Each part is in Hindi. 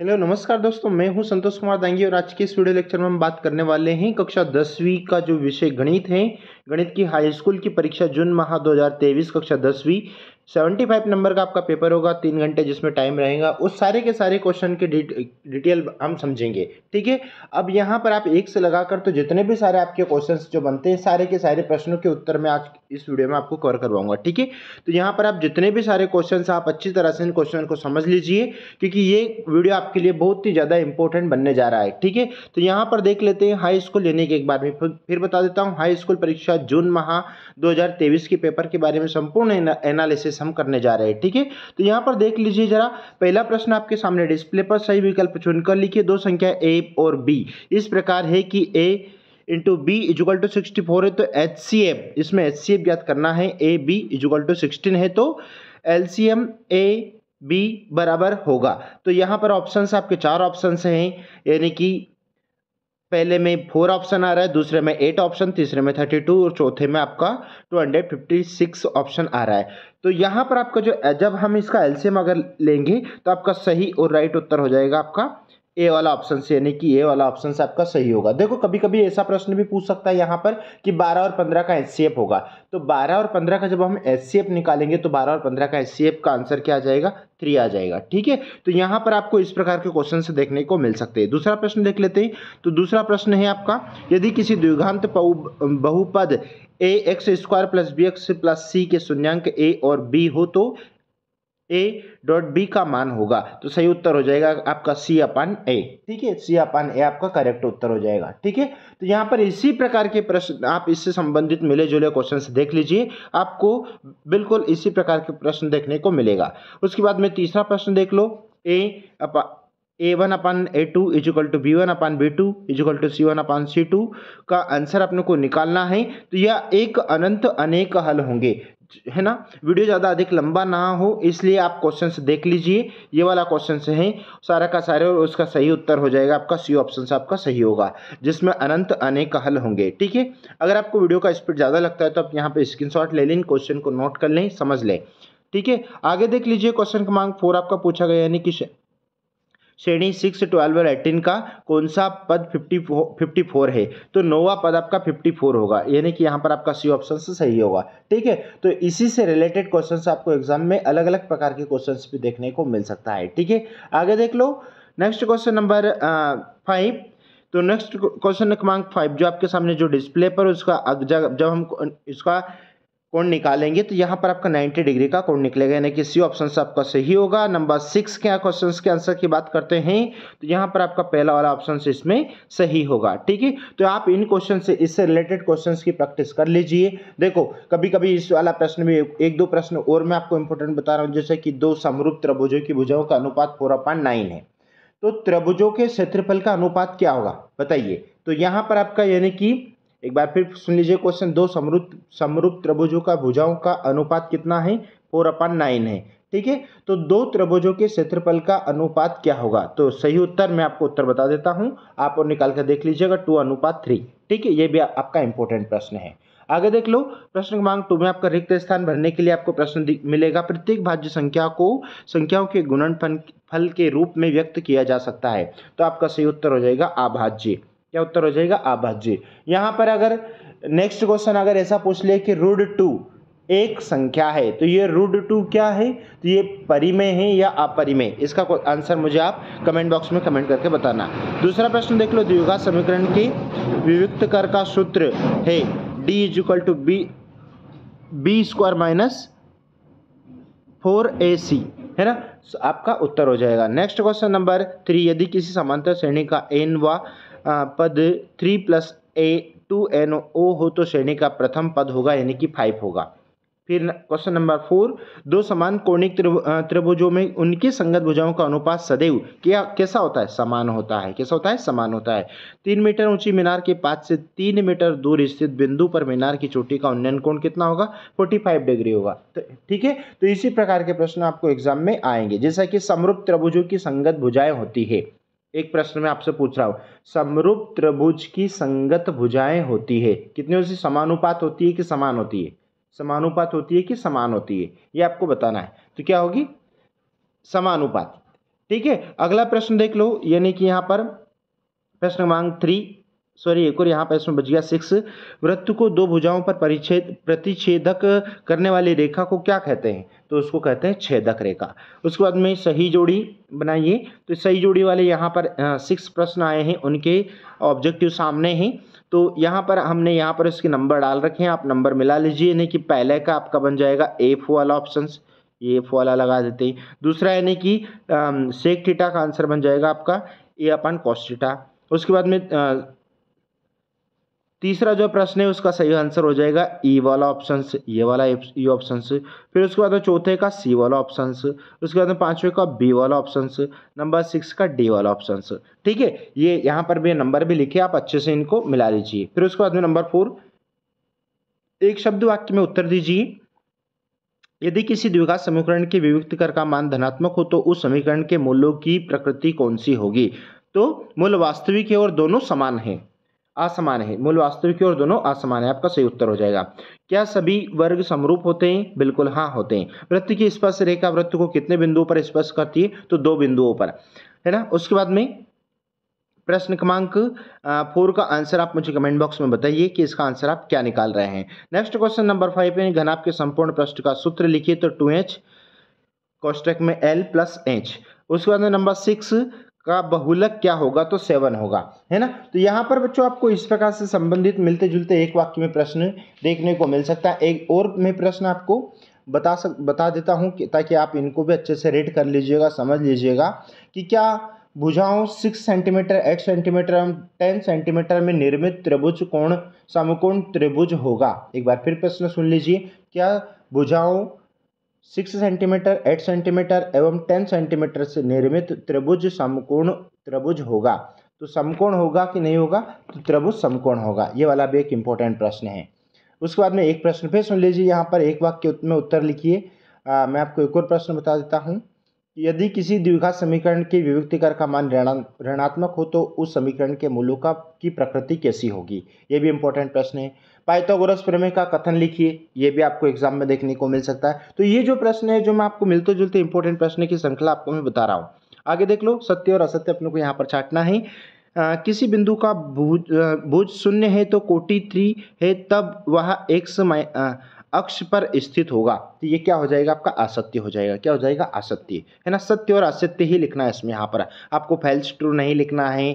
हेलो नमस्कार दोस्तों मैं हूं संतोष कुमार दांगी और आज के इस वीडियो लेक्चर में हम बात करने वाले हैं कक्षा दसवीं का जो विषय गणित है गणित की हाई स्कूल की परीक्षा जून माह 2023 कक्षा दसवीं सेवेंटी फाइव नंबर का आपका पेपर होगा तीन घंटे जिसमें टाइम रहेगा उस सारे के सारे क्वेश्चन के डिटेल हम समझेंगे ठीक है अब यहाँ पर आप एक से लगाकर तो जितने भी सारे आपके क्वेश्चन जो बनते हैं सारे के सारे प्रश्नों के उत्तर मैं आज इस वीडियो में आपको कवर करवाऊंगा ठीक है तो यहाँ पर आप जितने भी सारे क्वेश्चन आप अच्छी तरह से इन क्वेश्चन को समझ लीजिए क्योंकि ये वीडियो आपके लिए बहुत ही ज़्यादा इंपॉर्टेंट बनने जा रहा है ठीक है तो यहाँ पर देख लेते हैं हाई स्कूल यानी कि एक बार में फिर बता देता हूँ हाई स्कूल परीक्षा जून माह दो की पेपर के बारे में संपूर्ण एनालिसिस एनालिसिस हम करने जा रहे हैं ठीक है तो यहाँ पर देख लीजिए जरा पहला प्रश्न आपके सामने डिस्प्ले पर सही विकल्प चुनकर लिखिए दो संख्या ए और बी इस प्रकार है कि A into B equal to sixty four है तो एच सी एफ इसमें एच सी एफ याद करना है A B equal to sixteen है तो L C M A B बराबर होगा तो यहाँ पर ऑप्शंस आपके चार ऑप्शंस हैं यानी कि पहले में फोर ऑप्शन आ रहा है दूसरे में एट ऑप्शन तीसरे में थर्टी टू और चौथे में आपका two hundred fifty six option आ रहा है तो यहाँ पर आपका जो जब हम इसका एल्सियम अगर लेंगे तो आपका सही और राइट उत्तर हो जाएगा आपका ए वाला ऑप्शन से यानी कि ए वाला ऑप्शन आपका सही होगा देखो कभी कभी ऐसा प्रश्न भी पूछ सकता है यहाँ पर कि 12 और 15 का एस होगा तो 12 और 15 का जब हम एस निकालेंगे तो 12 और 15 का एस का आंसर क्या आ जाएगा थ्री आ जाएगा ठीक है तो यहाँ पर आपको इस प्रकार के क्वेश्चन से देखने को मिल सकते हैं दूसरा प्रश्न देख लेते हैं तो दूसरा प्रश्न है आपका यदि किसी द्विघांत बहुपद A X square plus B X plus C के शून्यंक ए और बी हो तो ए डॉट बी का मान होगा तो सही उत्तर हो जाएगा आपका सी अपान ए ठीक है सी अपान ए आपका करेक्ट उत्तर हो जाएगा ठीक है तो यहाँ पर इसी प्रकार के प्रश्न आप इससे संबंधित मिले जुले क्वेश्चन देख लीजिए आपको बिल्कुल इसी प्रकार के प्रश्न देखने को मिलेगा उसके बाद में तीसरा प्रश्न देख लो ए अपा A one upon A two equal to B one upon B two equal to C one upon C two का आंसर अपने को निकालना है तो यह एक अनंत अनेक हल होंगे है ना वीडियो ज़्यादा अधिक लंबा ना हो इसलिए आप क्वेश्चन देख लीजिए ये वाला क्वेश्चन है सारा का सारे और उसका सही उत्तर हो जाएगा आपका सी ऑप्शन आपका सही होगा जिसमें अनंत अनेक हल होंगे ठीक है अगर आपको वीडियो का स्पीड ज़्यादा लगता है तो आप यहाँ पे शॉट ले लें क्वेश्चन को नोट कर लें समझ लें ठीक है आगे देख लीजिए क्वेश्चन क्रमांक फोर आपका पूछा गया यानी कि श्रेणी सिक्स ट्वेल्व और एटीन का कौन सा पद फिफ्टी फिफ्टी फोर है तो नोवा पद आपका फिफ्टी फोर होगा यानी कि यहाँ पर आपका सी ऑप्शन सही होगा ठीक है तो इसी से रिलेटेड क्वेश्चन आपको एग्जाम में अलग अलग प्रकार के क्वेश्चन भी देखने को मिल सकता है ठीक है आगे देख लो नेक्स्ट क्वेश्चन नंबर फाइव तो नेक्स्ट क्वेश्चन क्रमांक फाइव जो आपके सामने जो डिस्प्ले पर उसका जब हम इसका कोण निकालेंगे तो यहाँ पर आपका 90 डिग्री का कोण निकलेगा यानी कि सी ऑप्शन आपका सही होगा नंबर सिक्स के क्वेश्चन के आंसर की बात करते हैं तो यहाँ पर आपका पहला वाला ऑप्शन इसमें सही होगा ठीक है तो आप इन क्वेश्चन से इससे रिलेटेड क्वेश्चन की प्रैक्टिस कर लीजिए देखो कभी कभी इस वाला प्रश्न भी एक दो प्रश्न और मैं आपको इंपॉर्टेंट बता रहा हूँ जैसे कि दो समरूप त्रिभुजों की भुजाओं का अनुपात फोर है तो त्रिभुजों के क्षेत्रफल का अनुपात क्या होगा बताइए तो यहाँ पर आपका यानी कि एक बार फिर सुन लीजिए क्वेश्चन दो समरूप समरूप त्रिभुजों का भुजाओं का अनुपात कितना है फोर अपान नाइन है ठीक है तो दो त्रिभुजों के क्षेत्रफल का अनुपात क्या होगा तो सही उत्तर मैं आपको उत्तर बता देता हूँ आप और निकाल कर देख लीजिएगा टू अनुपात थ्री ठीक है ये भी आपका इंपॉर्टेंट प्रश्न है आगे देख लो प्रश्न क्रमांक टू में आपका रिक्त स्थान भरने के लिए आपको प्रश्न मिलेगा प्रत्येक भाज्य संख्या को संख्याओं के गुणनफल फल के रूप में व्यक्त किया जा सकता है तो आपका सही उत्तर हो जाएगा अभाज्य क्या उत्तर हो जाएगा आभाज्य यहाँ पर अगर नेक्स्ट क्वेश्चन अगर ऐसा पूछ ले कि रूड टू एक संख्या है तो ये रूड टू क्या है तो ये परिमेय है या अपरिमेय इसका आंसर मुझे आप कमेंट बॉक्स में कमेंट करके बताना दूसरा प्रश्न देख लो द्विगा समीकरण की विविक्त कर का सूत्र है D is equal to B B square minus four A C है ना आपका उत्तर हो जाएगा नेक्स्ट क्वेश्चन नंबर थ्री यदि किसी समांतर श्रेणी का एन व पद three plus A two N ओ हो तो श्रेणी का प्रथम पद होगा यानी कि फाइव होगा फिर क्वेश्चन नंबर फोर दो समान कोणिक त्रिभुजों में उनकी संगत भुजाओं का अनुपात सदैव क्या कैसा होता है समान होता है कैसा होता है समान होता है तीन मीटर ऊंची मीनार के पास से तीन मीटर दूर स्थित बिंदु पर मीनार की चोटी का उन्नयन कोण कितना होगा फोर्टी फाइव डिग्री होगा तो, ठीक है तो इसी प्रकार के प्रश्न आपको एग्जाम में आएंगे जैसा कि समरूप त्रिभुजों की संगत भुजाएँ होती है एक प्रश्न में आपसे पूछ रहा हूँ समरूप त्रिभुज की संगत भुजाएं होती है कितनी उसकी समानुपात होती है कि समान होती है समानुपात होती है कि समान होती है ये आपको बताना है तो क्या होगी समानुपात ठीक है अगला प्रश्न देख लो यानी कि यहाँ पर प्रश्न क्रमांक थ्री सॉरी एक और यहाँ पर इसमें बच गया सिक्स वृत्त को दो भुजाओं पर परिच्छेद प्रतिच्छेदक करने वाली रेखा को क्या कहते हैं तो उसको कहते हैं छेदक रेखा उसके बाद में सही जोड़ी बनाइए तो सही जोड़ी वाले यहाँ पर सिक्स प्रश्न आए हैं उनके ऑब्जेक्टिव सामने हैं तो यहाँ पर हमने यहाँ पर उसके नंबर डाल रखे हैं आप नंबर मिला लीजिए यानी कि पहले का आपका बन जाएगा एफ वाला ऑप्शन ये एफ वाला लगा देते हैं दूसरा यानी कि सेक टीटा का आंसर बन जाएगा आपका ए अपन कॉस्टिटा उसके बाद में तीसरा जो प्रश्न है उसका सही आंसर हो जाएगा ई e वाला ऑप्शन ये वाला ई ऑप्शन e फिर उसके बाद में चौथे का सी वाला ऑप्शन उसके बाद में पांचवे का बी वाला ऑप्शन नंबर सिक्स का डी वाला ऑप्शन ठीक है ये यहाँ पर भी नंबर भी लिखे आप अच्छे से इनको मिला लीजिए फिर उसके बाद में नंबर फोर एक शब्द वाक्य में उत्तर दीजिए यदि किसी द्विघात समीकरण के विविक्त कर का मान धनात्मक हो तो उस समीकरण के मूल्यों की प्रकृति कौन सी होगी तो मूल वास्तविक है और दोनों समान हैं असमान है मूल वास्तविक और दोनों असमान है आपका सही उत्तर हो जाएगा क्या सभी वर्ग समरूप होते हैं बिल्कुल हाँ होते हैं वृत्त की स्पर्श रेखा वृत्त को कितने बिंदुओं पर स्पर्श करती है तो दो बिंदुओं पर है ना उसके बाद में प्रश्न क्रमांक फोर का आंसर आप मुझे कमेंट बॉक्स में बताइए कि इसका आंसर आप क्या निकाल रहे हैं नेक्स्ट क्वेश्चन नंबर फाइव में घनाप के संपूर्ण प्रश्न का सूत्र लिखिए तो टू एच कोष्टक में एल प्लस एच उसके बाद में नंबर सिक्स का बहुलक क्या होगा तो सेवन होगा है ना तो यहाँ पर बच्चों आपको इस प्रकार से संबंधित मिलते जुलते एक वाक्य में प्रश्न देखने को मिल सकता है एक और मैं प्रश्न आपको बता सक बता देता हूँ ताकि आप इनको भी अच्छे से रेड कर लीजिएगा समझ लीजिएगा कि क्या भुजाओं सिक्स सेंटीमीटर एट सेंटीमीटर एवं टेन सेंटीमीटर में निर्मित त्रिभुज कोण समकोण त्रिभुज होगा एक बार फिर प्रश्न सुन लीजिए क्या भुजाओं सिक्स सेंटीमीटर एट सेंटीमीटर एवं टेन सेंटीमीटर से निर्मित त्रिभुज समकोण त्रिभुज होगा तो समकोण होगा कि नहीं होगा तो त्रिभुज समकोण होगा ये वाला भी एक इम्पोर्टेंट प्रश्न है उसके बाद में एक प्रश्न फिर सुन लीजिए यहाँ पर एक वाक्य में उत्तर लिखिए मैं आपको एक और प्रश्न बता देता हूँ यदि किसी द्विघात समीकरण के विविधिकर का मान ऋणात्मक हो तो उस समीकरण के मूल्यों का की प्रकृति कैसी होगी ये भी इम्पोर्टेंट प्रश्न है पाइथागोरस प्रमेय का कथन लिखिए ये भी आपको एग्जाम में देखने को मिल सकता है तो ये जो प्रश्न है जो मैं आपको मिलते जुलते इंपॉर्टेंट प्रश्न की श्रृंखला आपको मैं बता रहा हूँ आगे देख लो सत्य और असत्य अपने को यहाँ पर छाटना है आ, किसी बिंदु का भुज भुज शून्य है तो कोटि थ्री है तब वह समय अक्ष पर स्थित होगा तो ये क्या हो जाएगा आपका असत्य हो जाएगा क्या हो जाएगा असत्य है ना सत्य और असत्य ही लिखना है इसमें यहाँ पर आपको फैल्स ट्रू नहीं लिखना है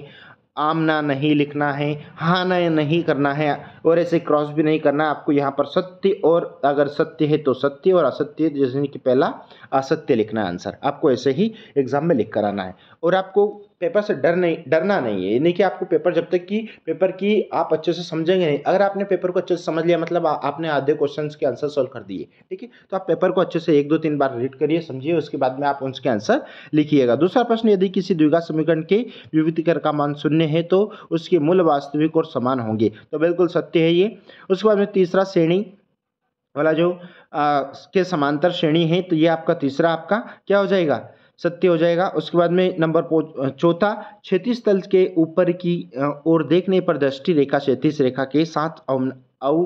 आमना नहीं लिखना है हाँ नहीं करना है और ऐसे क्रॉस भी नहीं करना है आपको यहाँ पर सत्य और अगर सत्य है तो सत्य और असत्य जैसे कि पहला असत्य लिखना है आंसर आपको ऐसे ही एग्जाम में लिख कर आना है और आपको पेपर से डर नहीं डरना नहीं है यानी कि आपको पेपर जब तक कि पेपर की आप अच्छे से समझेंगे नहीं अगर आपने पेपर को अच्छे से समझ लिया मतलब आपने आधे क्वेश्चन के आंसर सॉल्व कर दिए ठीक है तो आप पेपर को अच्छे से एक दो तीन बार रीड करिए समझिए उसके बाद में आप उसके आंसर लिखिएगा दूसरा प्रश्न यदि किसी द्विघा समीकरण के विभूतिकर का मान शून्य है तो उसके मूल वास्तविक और समान होंगे तो बिल्कुल सत्य है ये उसके बाद में तीसरा श्रेणी वाला जो आ, के समांतर श्रेणी है तो ये आपका तीसरा आपका क्या हो जाएगा सत्य हो जाएगा उसके बाद में नंबर चौथा क्षेत्रीय तल के ऊपर की ओर देखने पर दृष्टि रेखा क्षेत्रीय रेखा के साथ औ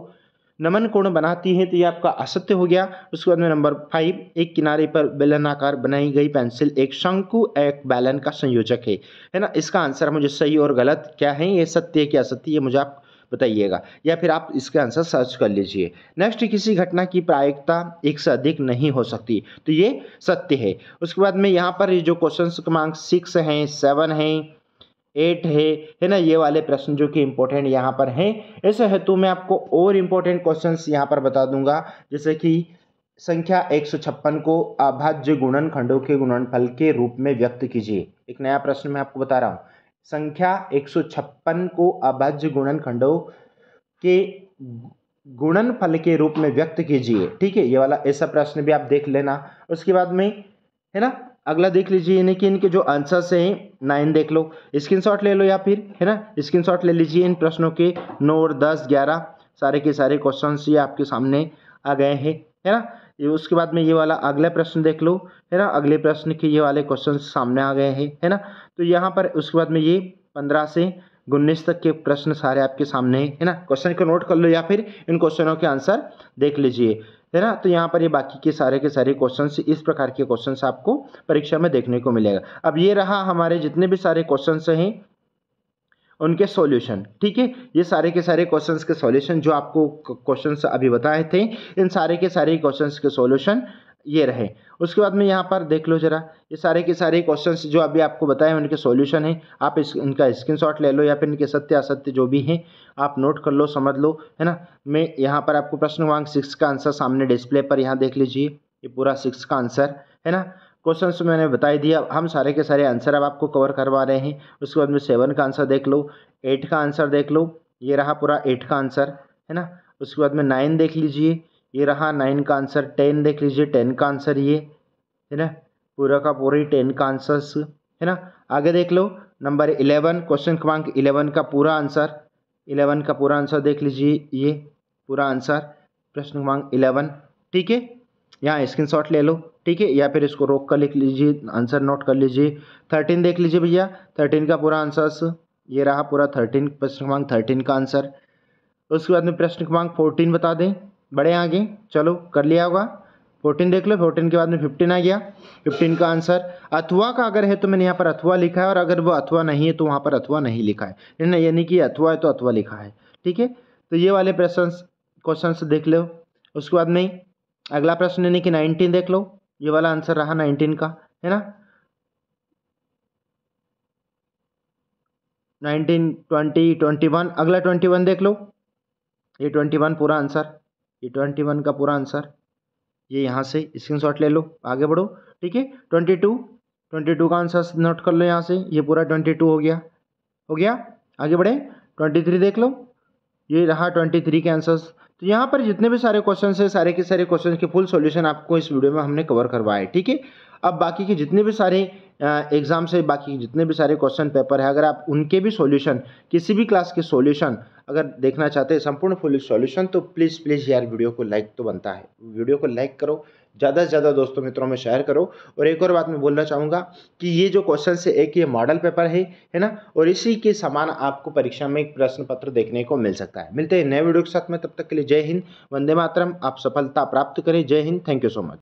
नमन कोण बनाती है तो ये आपका असत्य हो गया उसके बाद में नंबर फाइव एक किनारे पर बेलनाकार बनाई गई पेंसिल एक शंकु एक बैलन का संयोजक है है ना इसका आंसर मुझे सही और गलत क्या है ये सत्य क्या असत्य ये मुझे आप बताइएगा या फिर आप इसका आंसर सर्च कर लीजिए नेक्स्ट किसी घटना की प्रायिकता एक से अधिक नहीं हो सकती तो ये सत्य है उसके बाद में यहाँ पर जो क्वेश्चन क्रमांक सिक्स हैं सेवन हैं एट है है ना ये वाले प्रश्न जो कि इम्पोर्टेंट यहाँ पर हैं ऐसे हेतु मैं आपको और इम्पोर्टेंट क्वेश्चंस यहाँ पर बता दूंगा जैसे कि संख्या एक सौ छप्पन को अभाज्य गुणन खंडों के गुणनफल के रूप में व्यक्त कीजिए एक नया प्रश्न मैं आपको बता रहा हूँ संख्या एक सौ छप्पन को अभाज्य गुणन खंडो के गुणन फल के रूप में व्यक्त कीजिए ठीक है ये वाला ऐसा प्रश्न भी आप देख लेना उसके बाद में है ना अगला देख लीजिए यानी कि इनके जो आंसर्स हैं नाइन देख लो स्क्रीनशॉट ले लो या फिर है ना स्क्रीनशॉट ले लीजिए इन प्रश्नों के नौ और दस ग्यारह सारे के सारे क्वेश्चन ये आपके सामने आ गए हैं है ना ये उसके बाद में ये वाला अगला प्रश्न देख लो है ना अगले प्रश्न के ये वाले क्वेश्चन सामने आ गए हैं है ना तो यहाँ पर उसके बाद में ये पंद्रह से उन्नीस तक के प्रश्न सारे आपके सामने हैं है ना क्वेश्चन को नोट कर लो या फिर इन क्वेश्चनों के आंसर देख लीजिए है ना तो यहाँ पर ये बाकी के सारे के सारे क्वेश्चन इस प्रकार के क्वेश्चन आपको परीक्षा में देखने को मिलेगा अब ये रहा हमारे जितने भी सारे क्वेश्चन हैं उनके सॉल्यूशन ठीक है ये सारे के सारे क्वेश्चंस के सॉल्यूशन जो आपको क्वेश्चंस अभी बताए थे इन सारे के सारे क्वेश्चंस के सॉल्यूशन ये रहे उसके बाद में यहाँ पर देख लो जरा ये सारे के सारे क्वेश्चंस जो अभी आपको बताए उनके सॉल्यूशन हैं आप इस इनका स्क्रीनशॉट ले लो या फिर इनके सत्य असत्य जो भी हैं आप नोट कर लो समझ लो है ना मैं यहाँ पर आपको प्रश्न वांग सिक्स का आंसर सामने डिस्प्ले पर यहाँ देख लीजिए ये पूरा सिक्स का आंसर है ना क्वेश्चंस तो मैंने बताई दिया हम सारे के सारे आंसर अब आपको कवर करवा रहे हैं उसके बाद में सेवन का आंसर देख लो एट का आंसर देख लो ये रहा पूरा एट का आंसर है ना उसके बाद में नाइन देख लीजिए ये रहा नाइन का आंसर टेन देख लीजिए टेन का आंसर ये है ना पूरा का पूरी टेन का आंसर्स है ना आगे देख लो नंबर इलेवन क्वेश्चन क्रमांक इलेवन का पूरा आंसर इलेवन का पूरा आंसर देख लीजिए ये पूरा आंसर प्रश्न क्रमांक इलेवन ठीक है यहाँ स्क्रीन ले लो ठीक है या फिर इसको रोक कर लिख लीजिए आंसर नोट कर लीजिए थर्टीन देख लीजिए भैया थर्टीन का पूरा आंसर ये रहा पूरा थर्टीन प्रश्न क्रमांक थर्टीन का आंसर उसके बाद में प्रश्न क्रमांक फोर्टीन बता दें बड़े आगे चलो कर लिया होगा फोर्टीन देख लो फोर्टीन के बाद में फिफ्टीन आ गया फिफ्टीन का आंसर अथवा का अगर है तो मैंने यहाँ पर अथवा लिखा है और अगर वो अथवा नहीं है तो वहाँ पर अथवा नहीं लिखा है ना यानी कि अथवा है तो अथवा लिखा है ठीक है तो ये वाले प्रश्न क्वेश्चन देख लो उसके बाद में अगला प्रश्न यानी कि नाइनटीन देख लो ये वाला आंसर रहा नाइनटीन का है ना नाइनटीन ट्वेंटी ट्वेंटी वन अगला ट्वेंटी वन देख लो ये ट्वेंटी वन पूरा आंसर ये ट्वेंटी वन का पूरा आंसर ये यहाँ से स्क्रीनशॉट ले लो आगे बढ़ो ठीक है ट्वेंटी टू ट्वेंटी टू का आंसर नोट कर लो यहाँ से ये पूरा ट्वेंटी टू हो गया हो गया आगे बढ़े ट्वेंटी थ्री देख लो ये रहा ट्वेंटी थ्री के आंसर्स तो यहाँ पर जितने भी सारे क्वेश्चन है सारे के सारे क्वेश्चन के फुल सोल्यूशन आपको इस वीडियो में हमने कवर करवाए ठीक है अब बाकी के जितने भी सारे एग्जाम से बाकी के जितने भी सारे क्वेश्चन पेपर है अगर आप उनके भी सॉल्यूशन किसी भी क्लास के सॉल्यूशन अगर देखना चाहते हैं संपूर्ण फुल सॉल्यूशन तो प्लीज़ प्लीज़ यार वीडियो को लाइक तो बनता है वीडियो को लाइक करो ज़्यादा से ज़्यादा दोस्तों मित्रों में शेयर करो और एक और बात मैं बोलना चाहूँगा कि ये जो क्वेश्चन से एक ये मॉडल पेपर है है ना और इसी के समान आपको परीक्षा में एक प्रश्न पत्र देखने को मिल सकता है मिलते हैं नए वीडियो के साथ में तब तक के लिए जय हिंद वंदे मातरम आप सफलता प्राप्त करें जय हिंद थैंक यू सो मच